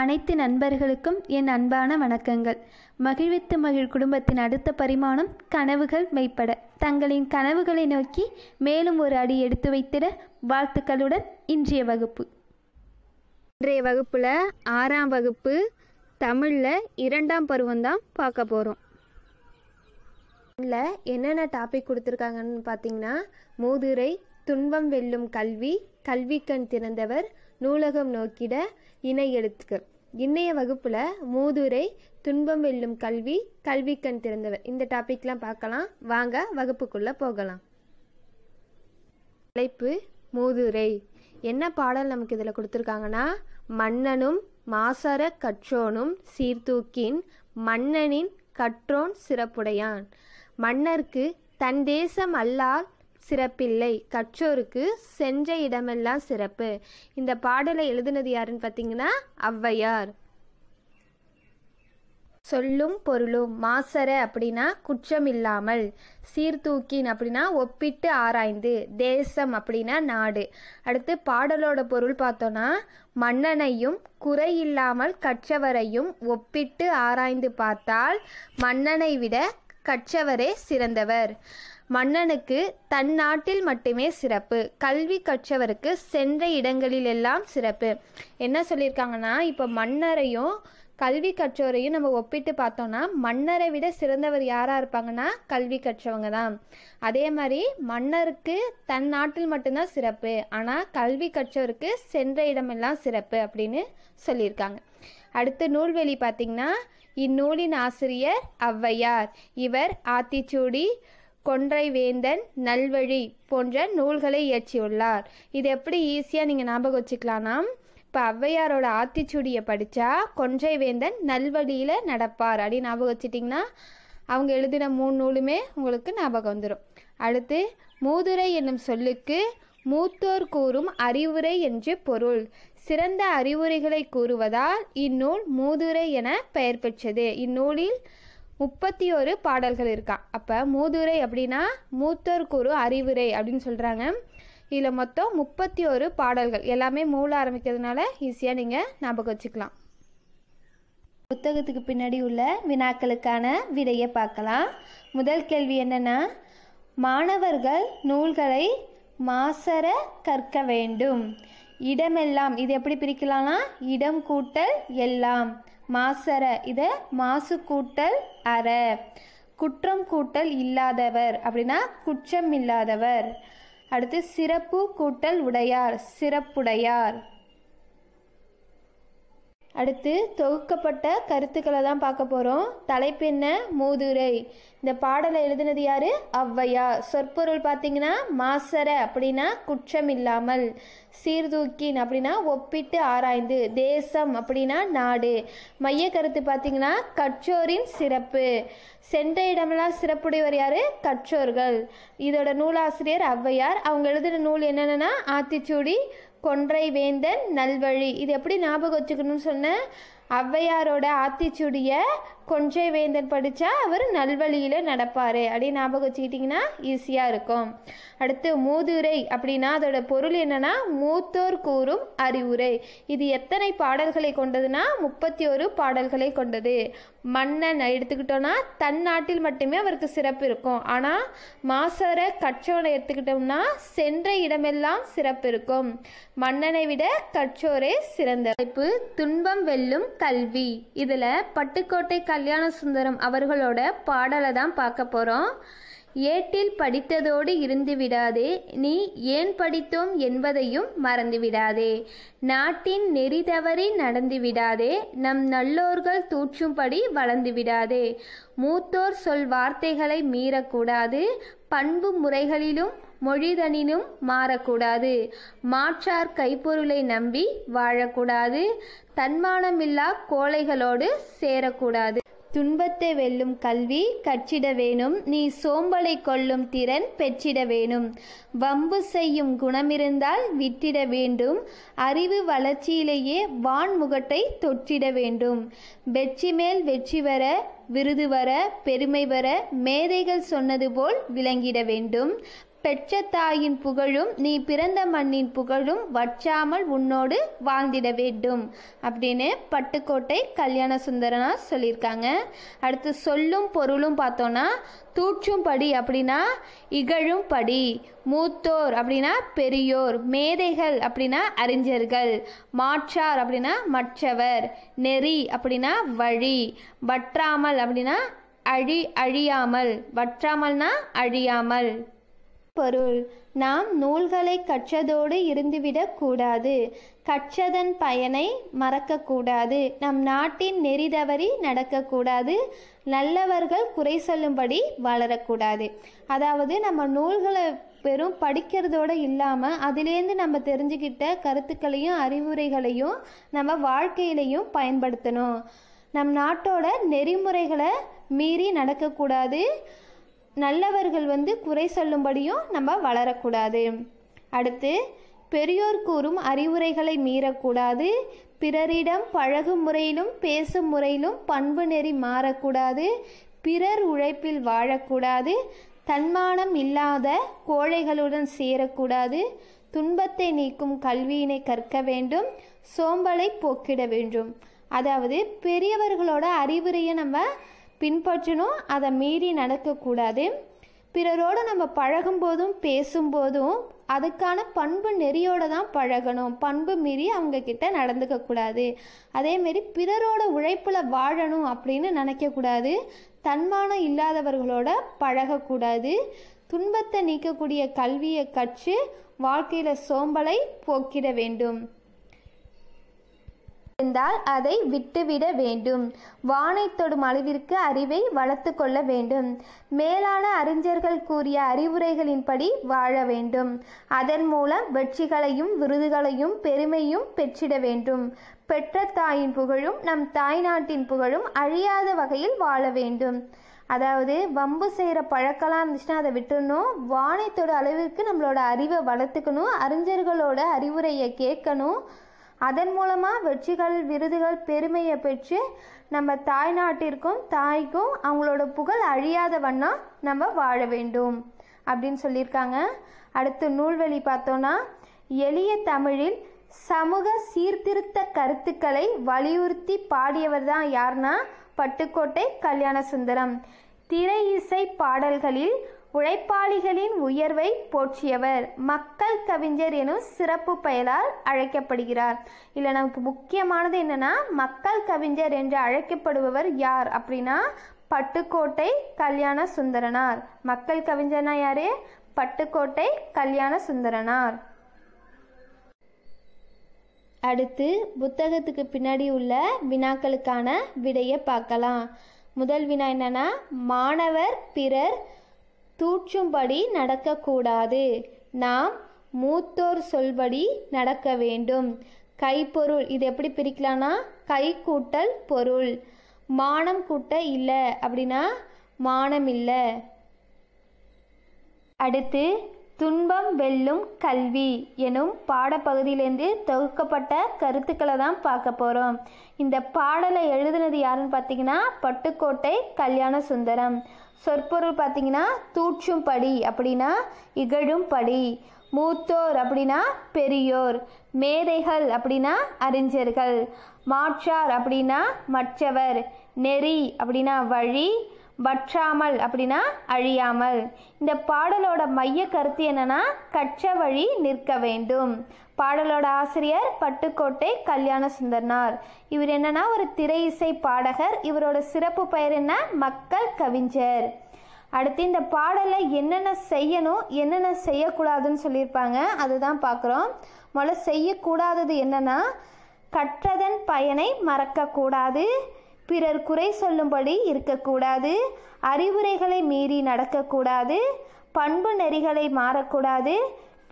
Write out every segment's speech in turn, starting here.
அனைத்து நண்பர்களுக்கும் என் அன்பான வணக்கங்கள் மகிழ்வித்து மகிழ் குடும்பத்தின் அடுத்த பரிமாணம் கனவுகள் மெய்ப்பட தங்களின் கனவுகளை நோக்கி மேலும் ஒரு அடி எடுத்து வைத்திட வாழ்த்துக்களுடன் இன்றைய வகுப்பு இன்றைய வகுப்பில் ஆறாம் வகுப்பு தமிழில் இரண்டாம் பருவம் தான் பார்க்க போகிறோம் இல்லை என்னென்ன டாபிக் கொடுத்துருக்காங்கன்னு பார்த்தீங்கன்னா மூதுரை துன்பம் வெல்லும் கல்வி கல்வி கண் திறந்தவர் நூலகம் நோக்கிட இணை எழுத்துக்கு இன்றைய வகுப்பில் மூதுரை துன்பம் வெல்லும் கல்வி கல்வி கண் திறந்தவர் இந்த டாபிக்லாம் பார்க்கலாம் வாங்க வகுப்புக்குள்ளே போகலாம் தலைப்பு மூதுரை என்ன பாடல் நமக்கு இதில் கொடுத்துருக்காங்கன்னா மன்னனும் மாசர கற்றோனும் சீர்தூக்கின் மன்னனின் கற்றோன் சிறப்புடையான் மன்னருக்கு தன் தேசம் அல்லால் சிறப்பில்லை கற்றோருக்கு சென்ற இடமெல்லாம் சிறப்பு இந்த பாடலை எழுதுனது யாருன்னு பார்த்தீங்கன்னா ஔவையார் சொல்லும் பொருளும் மாசர அப்படின்னா குற்றமில்லாமல் சீர்தூக்கின் அப்படின்னா ஒப்பிட்டு ஆராய்ந்து தேசம் அப்படின்னா நாடு அடுத்து பாடலோட பொருள் பார்த்தோன்னா மன்னனையும் குறை இல்லாமல் கற்றவரையும் ஒப்பிட்டு ஆராய்ந்து பார்த்தால் மன்னனை விட கற்றவரே சிறந்தவர் மன்னனுக்கு தன் நாட்டில் மட்டுமே சிறப்பு கல்வி கற்றவருக்கு சென்ற இடங்களிலெல்லாம் சிறப்பு என்ன சொல்லியிருக்காங்கன்னா இப்போ மன்னரையும் கல்வி கற்றோரையும் நம்ம ஒப்பிட்டு பார்த்தோம்னா மன்னரை விட சிறந்தவர் யாராக இருப்பாங்கன்னா கல்வி கற்றவங்க தான் அதே மாதிரி மன்னருக்கு தன் நாட்டில் மட்டும்தான் சிறப்பு ஆனால் கல்வி கற்றோருக்கு சென்ற இடமெல்லாம் சிறப்பு அப்படின்னு சொல்லியிருக்காங்க அடுத்து நூல்வெளி பார்த்தீங்கன்னா இந்நூலின் ஆசிரியர் ஔவையார் இவர் ஆத்திச்சூடி கொன்றை வேந்தன் நல்வழி போன்ற நூல்களை இயற்றியுள்ளார் இது எப்படி ஈஸியாக நீங்கள் ஞாபகம் வச்சுக்கலாம்னா இப்போ ஔவையாரோட ஆத்திச்சூடியை படித்தா கொன்றை வேந்தன் நல்வழியில் நடப்பார் அப்படின்னு ஞாபகம் வச்சிட்டிங்கன்னா அவங்க எழுதின மூணு நூலுமே உங்களுக்கு ஞாபகம் வந்துடும் அடுத்து மூதுரை என்னும் சொல்லுக்கு மூத்தோர் கூறும் அறிவுரை என்று பொருள் சிறந்த அறிவுரைகளை கூறுவதால் இந்நூல் மூதுரை என பெயர் பெற்றது இந்நூலில் முப்பத்தி ஒரு பாடல்கள் இருக்கா அப்போ மூதுரை அப்படின்னா மூத்தருக்கு ஒரு அறிவுரை அப்படின்னு சொல்கிறாங்க இதில் மொத்தம் முப்பத்தி ஒரு பாடல்கள் எல்லாமே மூல ஆரம்பிக்கிறதுனால ஈஸியாக நீங்கள் ஞாபகம் வச்சுக்கலாம் புத்தகத்துக்கு பின்னாடி உள்ள வினாக்களுக்கான விடையை பார்க்கலாம் முதல் கேள்வி என்னென்னா மாணவர்கள் நூல்களை மாசர கற்க வேண்டும் இடமெல்லாம் இது எப்படி பிரிக்கலாம்னா இடம் கூட்டல் எல்லாம் மாசர இதை மாசு கூட்டல் அற குற்றம் கூட்டல் இல்லாதவர் அப்படின்னா குற்றம் இல்லாதவர் அடுத்து சிறப்பு கூட்டல் உடையார் சிறப்புடையார் அடுத்து தொகுக்கப்பட்ட கருத்துக்களை தான் பார்க்க போகிறோம் தலைப்பெண்ண மூதுரை இந்த பாடலை எழுதினது யார் ஔவையா சொற்பொருள் பார்த்தீங்கன்னா மாசர அப்படின்னா குற்றம் இல்லாமல் சீர்தூக்கின் அப்படின்னா ஒப்பிட்டு ஆராய்ந்து தேசம் அப்படின்னா நாடு மைய கருத்து பார்த்தீங்கன்னா கற்றோரின் சிறப்பு சென்ற இடமெல்லாம் சிறப்புடையவர் யார் கற்றோர்கள் இதோட நூலாசிரியர் ஔவையார் அவங்க எழுதின நூல் என்னென்னா ஆத்திச்சூடி கொன்றை வேந்தன் நல்வழி இது எப்படி ஞாபகம் வச்சுக்கணும்னு சொன்னேன் ஔவையாரோட ஆத்திச்சுடிய கொஞ்சை வேந்தன் படித்தா அவர் நல்வழியில் நடப்பார் அப்படின்னு ஞாபகம் வச்சுக்கிட்டிங்கன்னா ஈஸியாக இருக்கும் அடுத்து மூதுரை அப்படின்னா அதோட பொருள் என்னென்னா மூத்தோர் கூறும் அறிவுரை இது எத்தனை பாடல்களை கொண்டதுன்னா முப்பத்தி ஒரு பாடல்களை கொண்டது மன்னன் எடுத்துக்கிட்டோன்னா தன் நாட்டில் மட்டுமே அவருக்கு சிறப்பு இருக்கும் ஆனால் மாசர கற்றோரை எடுத்துக்கிட்டோம்னா சென்ற இடமெல்லாம் சிறப்பு இருக்கும் மன்னனை விட கற்றோரே சிறந்த துன்பம் வெல்லும் கல்வி இதில் பட்டுக்கோட்டை கல்வி கல்யாண சுந்தரம் அவர்களோட பாடலை தான் பார்க்க போகிறோம் ஏட்டில் படித்ததோடு இருந்து விடாதே நீ ஏன் படித்தோம் என்பதையும் மறந்து விடாதே நாட்டின் நெறி தவறி நடந்து விடாதே நம் நல்லோர்கள் தூற்றும்படி வளர்ந்து விடாதே மூத்தோர் சொல் வார்த்தைகளை மீறக்கூடாது பண்பு முறைகளிலும் மொழிதனினும் மாறக்கூடாது மாற்றார் கைப்பொருளை நம்பி வாழக்கூடாது தன்மானமில்லா கோழைகளோடு சேரக்கூடாது துன்பத்தை வெல்லும் கல்வி கற்றிட வேணும் நீ சோம்பலை கொள்ளும் திறன் பெற்றிட வேணும் வம்பு செய்யும் குணமிருந்தால் விட்டிட வேண்டும் அறிவு வளர்ச்சியிலேயே வான்முகத்தை தொற்றிட வேண்டும் வெற்றி மேல் வெற்றி வர விருது வர பெருமை வர மேதைகள் சொன்னது போல் விளங்கிட வேண்டும் பெற்ற தாயின் புகழும் நீ பிறந்த மண்ணின் புகழும் வற்றாமல் உன்னோடு வாழ்ந்திட வேண்டும் அப்படின்னு பட்டுக்கோட்டை கல்யாண சுந்தரனா சொல்லியிருக்காங்க அடுத்து சொல்லும் பொருளும் பார்த்தோன்னா தூற்றும் படி அப்படின்னா இகழும் படி மூத்தோர் அப்படின்னா பெரியோர் மேதைகள் அப்படின்னா அறிஞர்கள் மாற்றார் அப்படின்னா மற்றவர் நெறி அப்படின்னா வழி வற்றாமல் அப்படின்னா அழி அழியாமல் வற்றாமல்னா அழியாமல் பொருள் நாம் நூல்களை கற்றதோடு இருந்துவிடக்கூடாது கற்றதன் பயனை மறக்கக்கூடாது நம் நாட்டின் நெறி தவறி நடக்கக்கூடாது நல்லவர்கள் குறை சொல்லும்படி வளரக்கூடாது அதாவது நம்ம நூல்களை பெரும் படிக்கிறதோட இல்லாமல் அதுலேருந்து நம்ம தெரிஞ்சுக்கிட்ட கருத்துக்களையும் அறிவுரைகளையும் நம்ம வாழ்க்கையிலையும் பயன்படுத்தணும் நம் நாட்டோட நெறிமுறைகளை மீறி நடக்கக்கூடாது நல்லவர்கள் வந்து குறை சொல்லும்படியும் நம்ம வளரக்கூடாது அடுத்து பெரியோர் கூறும் அறிவுரைகளை மீறக்கூடாது பிறரிடம் பழகும் முறையிலும் பேசும் முறையிலும் பண்பு நெறி மாறக்கூடாது பிறர் உழைப்பில் வாழக்கூடாது தன்மானம் இல்லாத கோழைகளுடன் சேரக்கூடாது துன்பத்தை நீக்கும் கல்வியினை கற்க வேண்டும் சோம்பலை போக்கிட வேண்டும் அதாவது பெரியவர்களோட அறிவுரையை நம்ம பின்பற்றணும் அதை மீறி நடக்கக்கூடாது பிறரோடு நம்ம பழகும்போதும் பேசும்போதும் அதுக்கான பண்பு நெறியோடு தான் பழகணும் பண்பு மீறி அவங்கக்கிட்ட நடந்துக்கக்கூடாது அதேமாரி பிறரோட உழைப்பில் வாழணும் அப்படின்னு நினைக்கக்கூடாது தன்மானம் இல்லாதவர்களோட பழகக்கூடாது துன்பத்தை நீக்கக்கூடிய கல்வியை கற்று வாழ்க்கையில் சோம்பலை போக்கிட வேண்டும் இருந்தால் அதை விட்டுவிட வேண்டும் வானை தொடும் அளவிற்கு அறிவை வளர்த்து கொள்ள வேண்டும் மேலான அறிஞர்கள் கூறிய அறிவுரைகளின்படி வாழ வேண்டும் அதன் மூலம் வெற்றிகளையும் விருதுகளையும் பெருமையும் பெற்றிட வேண்டும் பெற்ற தாயின் புகழும் நம் தாய் நாட்டின் புகழும் அழியாத வகையில் வாழ வேண்டும் அதாவது வம்பு செய்கிற பழக்கலாம் இருந்துச்சுன்னா அதை விட்டுடணும் வானத்தோட அளவிற்கு நம்மளோட அறிவை வளர்த்துக்கணும் அறிஞர்களோட அறிவுரையை கேட்கணும் அதன் மூலமாக வெற்றிகள் விருதுகள் பெருமையை பெற்று நம்ம தாய்நாட்டிற்கும் தாய்க்கும் அவங்களோட புகழ் அழியாத வண்ணம் நம்ம வாழ வேண்டும் அப்படின்னு சொல்லியிருக்காங்க அடுத்து நூல்வெளி பார்த்தோன்னா எளிய தமிழில் சமூக சீர்திருத்த கருத்துக்களை வலியுறுத்தி பாடியவர் தான் யார்னா பட்டுக்கோட்டை கல்யாண சுந்தரம் திரை இசை பாடல்களில் உழைப்பாளிகளின் உயர்வை போற்றியவர் மக்கள் கவிஞர் எனும் சிறப்பு பெயரால் அழைக்கப்படுகிறார் இல்லை நமக்கு முக்கியமானது என்னென்னா மக்கள் கவிஞர் என்று அழைக்கப்படுபவர் யார் அப்படின்னா பட்டுக்கோட்டை கல்யாண சுந்தரனார் மக்கள் கவிஞர்னா யாரு பட்டுக்கோட்டை கல்யாண சுந்தரனார் அடுத்து புத்தகத்துக்கு பின்னாடி உள்ள வினாக்களுக்கான விடையை பார்க்கலாம் முதல் வினா என்னன்னா மாணவர் பிறர் தூற்றும்படி நடக்கக்கூடாது நாம் மூத்தோர் சொல்படி நடக்க வேண்டும் கைப்பொருள் இது எப்படி பிரிக்கலாம்னா கை கூட்டல் பொருள் மானம் கூட்ட இல்லை அப்படின்னா மானம் இல்லை அடுத்து துன்பம் வெல்லும் கல்வி எனும் பாடப்பகுதியிலேருந்து தொகுக்கப்பட்ட கருத்துக்களை தான் பார்க்க போகிறோம் இந்த பாடலை எழுதுனது யாருன்னு பார்த்தீங்கன்னா பட்டுக்கோட்டை கல்யாண சுந்தரம் சொற்பொருள் பார்த்தீங்கன்னா தூற்றும் படி அப்படின்னா இகழும் படி மூத்தோர் அப்படின்னா பெரியோர் மேதைகள் அப்படின்னா அறிஞர்கள் மாற்றார் அப்படின்னா மற்றவர் நெறி அப்படின்னா வழி வற்றாமல் அப்படின்னா அழியாமல் இந்த பாடலோட மைய கருத்து என்னன்னா கற்ற வழி நிற்க வேண்டும் பாடலோட ஆசிரியர் பட்டுக்கோட்டை கல்யாண சுந்தர்னார் இவர் என்னன்னா ஒரு திரை இசை பாடகர் இவரோட சிறப்பு பெயர் என்ன மக்கள் கவிஞர் அடுத்து இந்த பாடலை என்னென்ன செய்யணும் என்னென்ன செய்யக்கூடாதுன்னு சொல்லியிருப்பாங்க அதுதான் பார்க்குறோம் முதல்ல செய்யக்கூடாதது என்னன்னா கற்றதன் பயனை மறக்கக்கூடாது பிறர் குறை சொல்லும்படி இருக்கக்கூடாது அறிவுரைகளை மீறி நடக்கக்கூடாது பண்பு நெறிகளை மாறக்கூடாது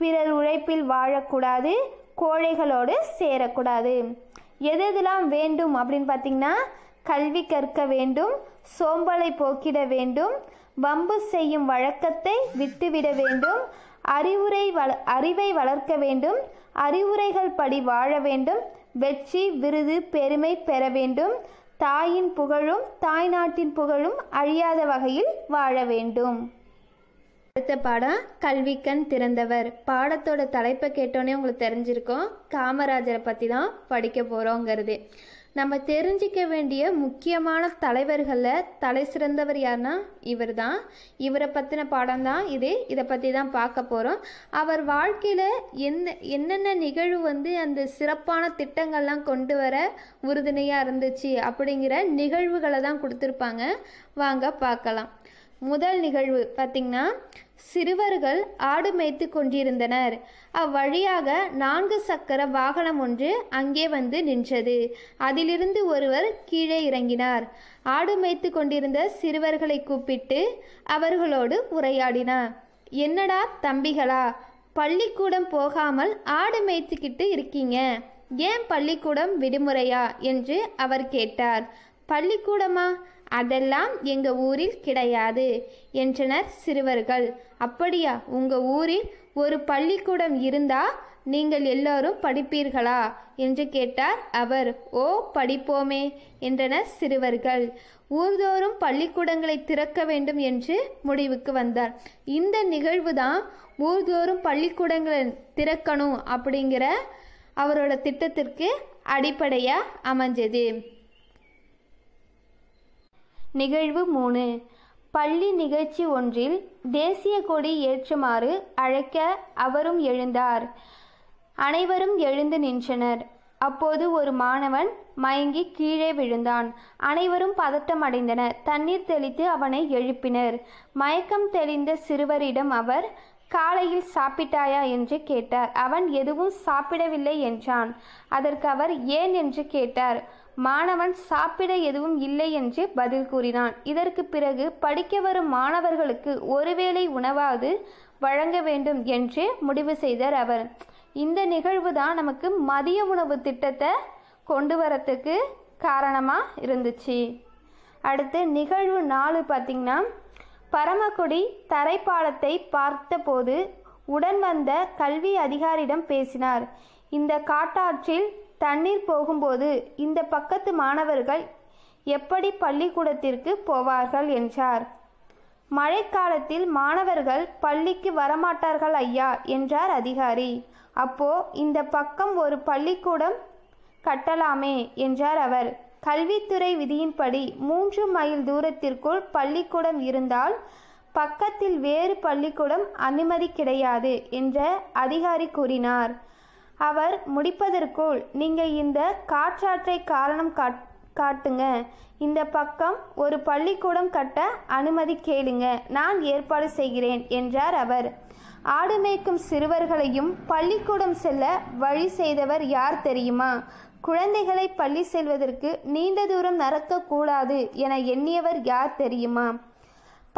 பிறர் உழைப்பில் வாழக்கூடாது கோழைகளோடு சேரக்கூடாது எது எதெல்லாம் வேண்டும் அப்படின்னு பார்த்தீங்கன்னா கல்வி கற்க வேண்டும் சோம்பலை போக்கிட வேண்டும் வம்பு செய்யும் வழக்கத்தை விட்டுவிட வேண்டும் அறிவுரை வள அறிவை வளர்க்க வேண்டும் அறிவுரைகள் படி வாழ வேண்டும் வெற்றி விருது பெருமை பெற வேண்டும் தாயின் புகழும் தாய் நாட்டின் புகழும் அழியாத வகையில் வாழ வேண்டும் அடுத்த பாடம் கல்விக்கண் திறந்தவர் பாடத்தோட தலைப்பை கேட்டோன்னே உங்களுக்கு தெரிஞ்சிருக்கோம் காமராஜரை பற்றி தான் படிக்க போகிறோங்கிறது நம்ம தெரிஞ்சிக்க வேண்டிய முக்கியமான தலைவர்களில் தலை சிறந்தவர் யாருன்னா இவர் தான் இவரை பற்றின பாடம் தான் இது இதை பற்றி தான் பார்க்க போகிறோம் அவர் வாழ்க்கையில் எந்த என்னென்ன நிகழ்வு வந்து அந்த சிறப்பான திட்டங்கள்லாம் கொண்டு வர உறுதுணையாக இருந்துச்சு அப்படிங்கிற நிகழ்வுகளை தான் கொடுத்துருப்பாங்க வாங்க பார்க்கலாம் முதல் நிகழ்வு பார்த்திங்கன்னா சிறுவர்கள் ஆடு மேய்த்து கொண்டிருந்தனர் அவ்வழியாக நான்கு சக்கர வாகனம் ஒன்று அங்கே வந்து நின்றது அதிலிருந்து ஒருவர் கீழே இறங்கினார் ஆடு மேய்த்து கொண்டிருந்த சிறுவர்களை கூப்பிட்டு அவர்களோடு உரையாடினார் என்னடா தம்பிகளா பள்ளிக்கூடம் போகாமல் ஆடு மேய்த்துக்கிட்டு இருக்கீங்க ஏன் பள்ளிக்கூடம் விடுமுறையா என்று அவர் கேட்டார் பள்ளிக்கூடமா அதெல்லாம் எங்க ஊரில் கிடையாது என்றனர் சிறுவர்கள் அப்படியா உங்கள் ஊரில் ஒரு பள்ளிக்கூடம் இருந்தா நீங்கள் எல்லாரும் படிப்பீர்களா என்று கேட்டார் அவர் ஓ படிப்போமே என்றனர் சிறுவர்கள் ஊர்தோறும் பள்ளிக்கூடங்களை திறக்க வேண்டும் என்று முடிவுக்கு வந்தார் இந்த நிகழ்வு தான் ஊர்தோறும் பள்ளிக்கூடங்களை திறக்கணும் அப்படிங்கிற அவரோட திட்டத்திற்கு அடிப்படையாக அமைஞ்சது நிகழ்வு மூணு பள்ளி நிகழ்ச்சி ஒன்றில் தேசிய கொடி ஏற்றுமாறு அழைக்க அவரும் எழுந்தார் அனைவரும் எழுந்து நின்றனர் அப்போது ஒரு மாணவன் மயங்கி கீழே விழுந்தான் அனைவரும் பதட்டம் அடைந்தனர் தண்ணீர் தெளித்து அவனை எழுப்பினர் மயக்கம் தெளிந்த சிறுவரிடம் அவர் காலையில் சாப்பிட்டாயா என்று கேட்டார் அவன் எதுவும் சாப்பிடவில்லை என்றான் அதற்கு அவர் ஏன் என்று கேட்டார் மாணவன் சாப்பிட எதுவும் இல்லை என்று பதில் கூறினான் இதற்கு பிறகு படிக்க வரும் மாணவர்களுக்கு ஒருவேளை உணவாவது வழங்க வேண்டும் என்று முடிவு செய்தார் அவர் இந்த நிகழ்வு தான் நமக்கு மதிய உணவு திட்டத்தை கொண்டு வரத்துக்கு காரணமாக இருந்துச்சு அடுத்து நிகழ்வு நாலு பார்த்திங்கன்னா பரமக்குடி தரைப்பாலத்தை பார்த்தபோது உடன் வந்த கல்வி அதிகாரியிடம் பேசினார் இந்த காட்டாற்றில் தண்ணீர் போகும்போது இந்த பக்கத்து மாணவர்கள் எப்படி பள்ளிக்கூடத்திற்கு போவார்கள் என்றார் மழைக்காலத்தில் மாணவர்கள் பள்ளிக்கு வரமாட்டார்கள் ஐயா என்றார் அதிகாரி அப்போ இந்த பக்கம் ஒரு பள்ளிக்கூடம் கட்டலாமே என்றார் அவர் கல்வித்துறை விதியின்படி மூன்று மைல் தூரத்திற்குள் பள்ளிக்கூடம் இருந்தால் பக்கத்தில் வேறு பள்ளிக்கூடம் அனுமதி கிடையாது என்ற அதிகாரி கூறினார் அவர் முடிப்பதற்குள் நீங்கள் இந்த காற்றாற்றை காரணம் காட் காட்டுங்க இந்த பக்கம் ஒரு பள்ளிக்கூடம் கட்ட அனுமதி கேளுங்க நான் ஏற்பாடு செய்கிறேன் என்றார் அவர் ஆடு மேய்க்கும் சிறுவர்களையும் பள்ளிக்கூடம் செல்ல வழி செய்தவர் யார் தெரியுமா குழந்தைகளை பள்ளி செல்வதற்கு நீண்ட தூரம் நடக்கக்கூடாது என எண்ணியவர் யார் தெரியுமா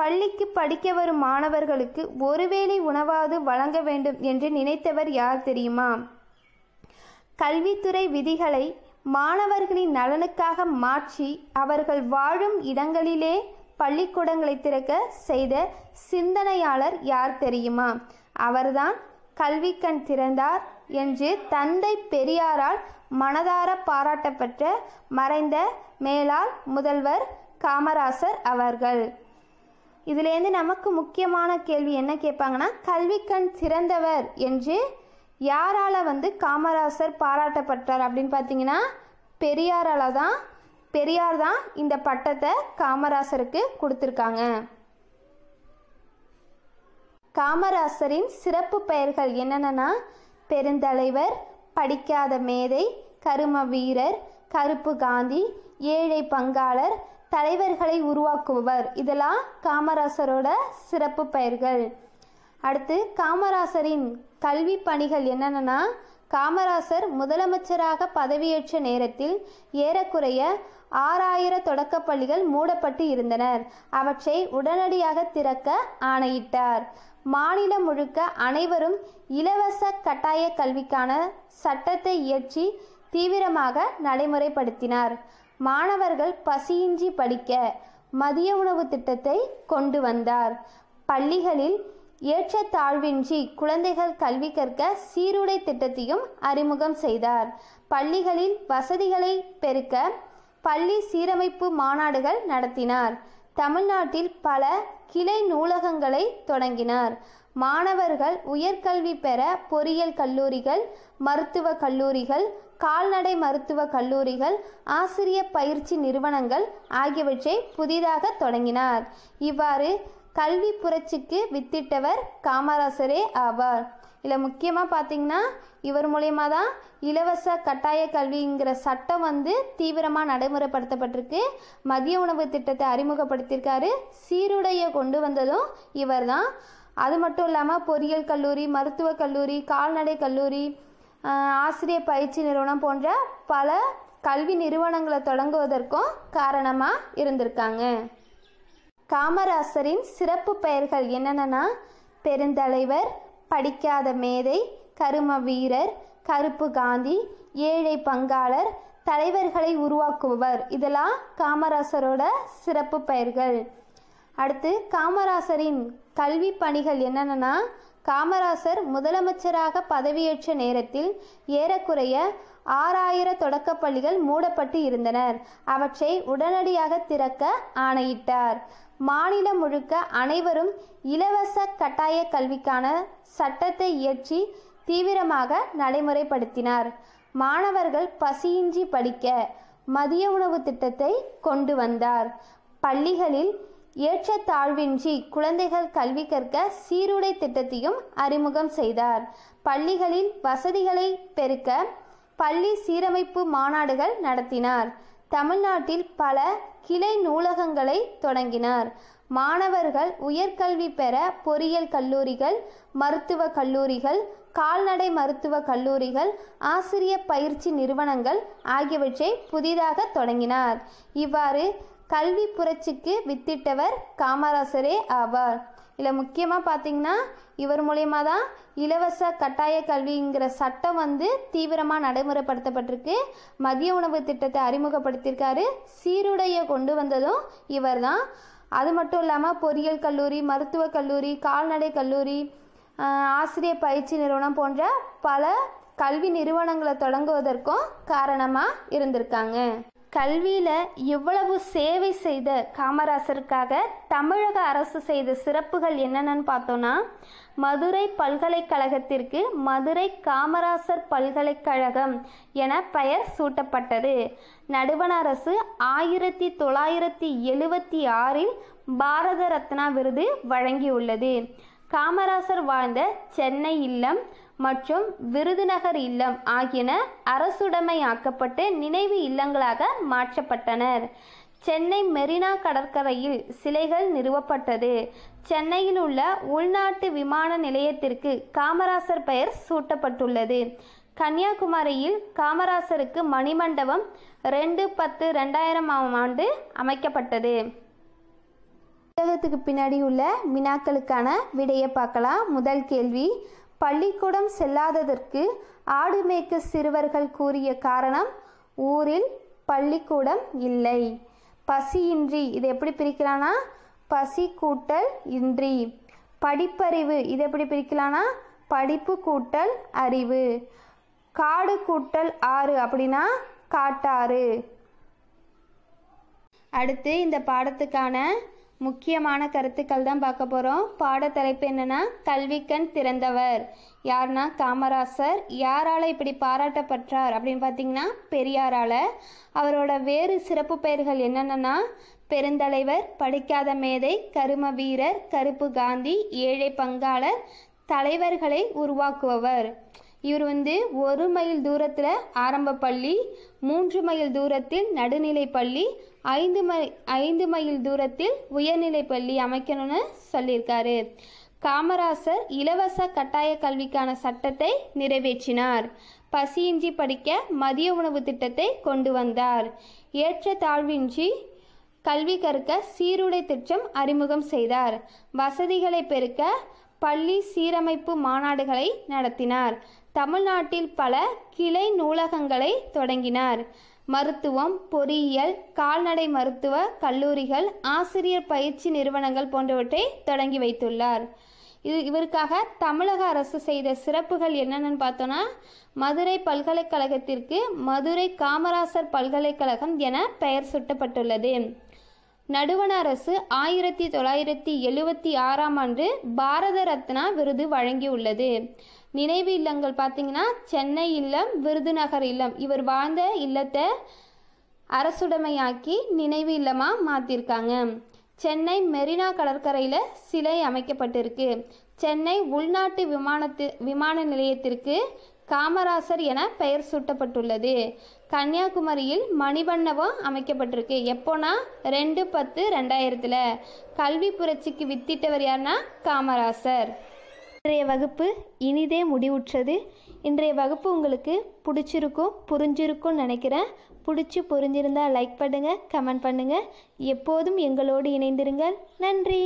பள்ளிக்கு படிக்க வரும் மாணவர்களுக்கு ஒருவேளை உணவாவது வழங்க வேண்டும் என்று நினைத்தவர் யார் தெரியுமா கல்வித்துறை விதிகளை மாணவர்களின் நலனுக்காக மாற்றி அவர்கள் வாழும் இடங்களிலே பள்ளிக்கூடங்களை திறக்க செய்த சிந்தனையாளர் யார் தெரியுமா அவர்தான் கல்விக்கண் திறந்தார் என்று தந்தை பெரியாரால் மனதார பாராட்டப்பட்ட மறைந்த மேலாள் முதல்வர் காமராசர் அவர்கள் இதுலேருந்து நமக்கு முக்கியமான கேள்வி என்ன கேட்பாங்கன்னா கல்விக்கண் திறந்தவர் என்று யாரால் வந்து காமராசர் பாராட்டப்பட்டார் அப்படின்னு பார்த்தீங்கன்னா பெரியாரால் தான் பெரியார் தான் இந்த பட்டத்தை காமராசருக்கு கொடுத்துருக்காங்க காமராசரின் சிறப்பு பெயர்கள் என்னென்னா பெருந்தலைவர் படிக்காத மேதை கரும வீரர் கருப்பு காந்தி ஏழை பங்காளர் தலைவர்களை உருவாக்குபவர் இதெல்லாம் காமராசரோட சிறப்பு பெயர்கள் அடுத்து காமராசரின் கல்வி பணிகள் என்னென்னா காமராசர் முதலமைச்சராக பதவியேற்ற நேரத்தில் ஏறக்குறைய ஆறாயிர தொடக்க பள்ளிகள் மூடப்பட்டு இருந்தனர் அவற்றை உடனடியாக திறக்க ஆணையிட்டார் மாநிலம் முழுக்க அனைவரும் இலவச கட்டாய கல்விக்கான சட்டத்தை இயற்றி தீவிரமாக நடைமுறைப்படுத்தினார் மாணவர்கள் பசியின்றி படிக்க மதிய உணவு திட்டத்தை கொண்டு வந்தார் பள்ளிகளில் ஏற்றத்தாழ்வின்றி குழந்தைகள் கல்வி கற்க சீருடை திட்டத்தையும் அறிமுகம் செய்தார் பள்ளிகளில் வசதிகளை பெருக்க பள்ளி சீரமைப்பு மாநாடுகள் நடத்தினார் தமிழ்நாட்டில் பல கிளை நூலகங்களை தொடங்கினார் மாணவர்கள் உயர்கல்வி பெற பொறியியல் கல்லூரிகள் மருத்துவ கல்லூரிகள் கால்நடை மருத்துவ கல்லூரிகள் ஆசிரிய பயிற்சி நிறுவனங்கள் ஆகியவற்றை புதிதாக தொடங்கினார் இவ்வாறு கல்வி புரட்சிக்கு வித்திட்டவர் காமராசரே ஆவார் இதில் முக்கியமாக பார்த்தீங்கன்னா இவர் மூலயமா தான் இலவச கட்டாய கல்விங்கிற சட்டம் வந்து தீவிரமாக நடைமுறைப்படுத்தப்பட்டிருக்கு மதிய உணவு திட்டத்தை அறிமுகப்படுத்தியிருக்காரு சீருடைய கொண்டு வந்ததும் இவர் தான் அது மட்டும் இல்லாமல் பொறியியல் கல்லூரி மருத்துவக் கல்லூரி கால்நடை கல்லூரி ஆசிரியர் பயிற்சி நிறுவனம் போன்ற பல கல்வி நிறுவனங்களை தொடங்குவதற்கும் காரணமாக இருந்திருக்காங்க காமராசரின் சிறப்பு பெயர்கள் என்னென்னா பெருந்தலைவர் படிக்காத மேதை கரும வீரர் கருப்பு காந்தி ஏழை பங்காளர் தலைவர்களை உருவாக்குபவர் இதெல்லாம் காமராசரோட சிறப்பு பெயர்கள் அடுத்து காமராசரின் கல்வி பணிகள் என்னென்னா காமராசர் முதலமைச்சராக பதவியேற்ற நேரத்தில் ஏறக்குறைய ஆறாயிர தொடக்கப்பள்ளிகள் மூடப்பட்டு இருந்தனர் அவற்றை உடனடியாக திறக்க ஆணையிட்டார் மாநிலம் முழுக்க அனைவரும் இலவச கட்டாய கல்விக்கான சட்டத்தை இயற்றி தீவிரமாக நடைமுறைப்படுத்தினார் மாணவர்கள் பசியின்றி படிக்க மதிய உணவு திட்டத்தை கொண்டு வந்தார் பள்ளிகளில் ஏற்றத்தாழ்வின்றி குழந்தைகள் கல்வி கற்க சீருடை திட்டத்தையும் அறிமுகம் செய்தார் பள்ளிகளில் வசதிகளை பெருக்க பள்ளி சீரமைப்பு மாநாடுகள் நடத்தினார் தமிழ்நாட்டில் பல கிளை நூலகங்களை தொடங்கினார் மாணவர்கள் உயர்கல்வி பெற பொறியியல் கல்லூரிகள் மருத்துவ கல்லூரிகள் கால்நடை மருத்துவ கல்லூரிகள் ஆசிரிய பயிற்சி நிறுவனங்கள் ஆகியவற்றை புதிதாக தொடங்கினார் இவ்வாறு கல்வி புரட்சிக்கு வித்திட்டவர் காமராசரே ஆவார் இதில் முக்கியமாக பார்த்தீங்கன்னா இவர் மூலயமா தான் இலவச கட்டாய கல்விங்கிற சட்டம் வந்து தீவிரமாக நடைமுறைப்படுத்தப்பட்டிருக்கு மதிய உணவு திட்டத்தை அறிமுகப்படுத்தியிருக்காரு சீருடைய கொண்டு வந்ததும் இவர் தான் அது மட்டும் இல்லாமல் பொறியியல் கல்லூரி மருத்துவக் கல்லூரி கால்நடை கல்லூரி ஆசிரியர் பயிற்சி நிறுவனம் போன்ற பல கல்வி நிறுவனங்களை தொடங்குவதற்கும் காரணமாக இருந்திருக்காங்க கல்வியில் இவ்வளவு சேவை செய்த காமராசருக்காக தமிழக அரசு செய்த சிறப்புகள் என்னென்னு பார்த்தோன்னா மதுரை பல்கலைக்கழகத்திற்கு மதுரை காமராசர் பல்கலைக்கழகம் என பெயர் சூட்டப்பட்டது நடுவண அரசு ஆயிரத்தி தொள்ளாயிரத்தி எழுவத்தி ஆறில் பாரத ரத்னா விருது வழங்கியுள்ளது காமராசர் வாழ்ந்த சென்னை இல்லம் மற்றும் விருதுநகர் இல்லம் ஆகியன அரசுடைமையாக்கப்பட்டு நினைவு இல்லங்களாக மாற்றப்பட்டனர் சென்னை மெரினா கடற்கரையில் சிலைகள் நிறுவப்பட்டது சென்னையில் உள்ள உள்நாட்டு விமான நிலையத்திற்கு காமராசர் பெயர் சூட்டப்பட்டுள்ளது கன்னியாகுமரியில் காமராசருக்கு மணிமண்டபம் ரெண்டு பத்து ரெண்டாயிரமாம் ஆண்டு அமைக்கப்பட்டது புத்தகத்துக்கு பின்னாடி உள்ள வினாக்களுக்கான விடையை பார்க்கலாம் முதல் கேள்வி பள்ளிக்கூடம் செல்லாததற்கு ஆடு மேய்க்க சிறுவர்கள் கூறிய காரணம் ஊரில் பள்ளிக்கூடம் இல்லை பசியின்றி இது எப்படி பிரிக்கலானா பசி கூட்டல் இன்றி படிப்பறிவு இது எப்படி பிரிக்கலானா படிப்பு கூட்டல் அறிவு காடு கூட்டல் ஆறு அப்படின்னா காட்டாறு அடுத்து இந்த பாடத்துக்கான முக்கியமான கருத்துக்கள் தான் பார்க்க போகிறோம் பாடத்தலைப்பு என்னென்னா கல்விக்கண் திறந்தவர் யார்னா காமராசர் யாரால் இப்படி பாராட்டப்பட்டார் அப்படின்னு பார்த்தீங்கன்னா பெரியாரால் அவரோட வேறு சிறப்பு பெயர்கள் என்னென்னா பெருந்தலைவர் படிக்காத மேதை கரும வீரர் கருப்பு காந்தி ஏழை பங்காளர் தலைவர்களை உருவாக்குபவர் இவர் வந்து ஒரு மைல் தூரத்தில் ஆரம்ப பள்ளி மூன்று மைல் தூரத்தில் நடுநிலை பள்ளி ஐந்து மை ஐந்து மைல் தூரத்தில் உயர்நிலை பள்ளி அமைக்கணும்னு சொல்லியிருக்காரு காமராசர் இலவச கட்டாய கல்விக்கான சட்டத்தை நிறைவேற்றினார் பசியின்றி படிக்க மதிய உணவு திட்டத்தை கொண்டு வந்தார் ஏற்ற தாழ்வின்றி கல்வி கற்க சீருடை திட்டம் அறிமுகம் செய்தார் வசதிகளை பெருக்க பள்ளி சீரமைப்பு மாநாடுகளை நடத்தினார் தமிழ்நாட்டில் பல கிளை நூலகங்களை தொடங்கினார் மருத்துவம் பொறியியல் கால்நடை மருத்துவ கல்லூரிகள் ஆசிரியர் பயிற்சி நிறுவனங்கள் போன்றவற்றை தொடங்கி வைத்துள்ளார் இது இவருக்காக தமிழக அரசு செய்த சிறப்புகள் என்னென்னு பார்த்தோன்னா மதுரை பல்கலைக்கழகத்திற்கு மதுரை காமராசர் பல்கலைக்கழகம் என பெயர் சுட்டப்பட்டுள்ளது நடுவண அரசு ஆயிரத்தி தொள்ளாயிரத்தி எழுவத்தி ஆறாம் ஆண்டு பாரத ரத்னா விருது வழங்கியுள்ளது நினைவு இல்லங்கள் பார்த்தீங்கன்னா சென்னை இல்லம் விருதுநகர் இல்லம் இவர் வாழ்ந்த இல்லத்தை அரசுடைமையாக்கி நினைவு இல்லமாக மாற்றிருக்காங்க சென்னை மெரினா கடற்கரையில் சிலை அமைக்கப்பட்டிருக்கு சென்னை உள்நாட்டு விமானத்து விமான நிலையத்திற்கு காமராசர் என பெயர் சூட்டப்பட்டுள்ளது கன்னியாகுமரியில் மணிவண்ணவம் அமைக்கப்பட்டிருக்கு எப்போனா ரெண்டு பத்து ரெண்டாயிரத்தில் கல்வி புரட்சிக்கு வித்திட்டவர் யாருன்னா காமராசர் இன்றைய வகுப்பு இனிதே முடிவுற்றது இன்றைய வகுப்பு உங்களுக்கு பிடிச்சிருக்கும் புரிஞ்சிருக்கும்னு நினைக்கிறேன் பிடிச்சி புரிஞ்சிருந்தால் லைக் பண்ணுங்கள் கமெண்ட் பண்ணுங்கள் எப்போதும் எங்களோடு இணைந்திருங்கள் நன்றி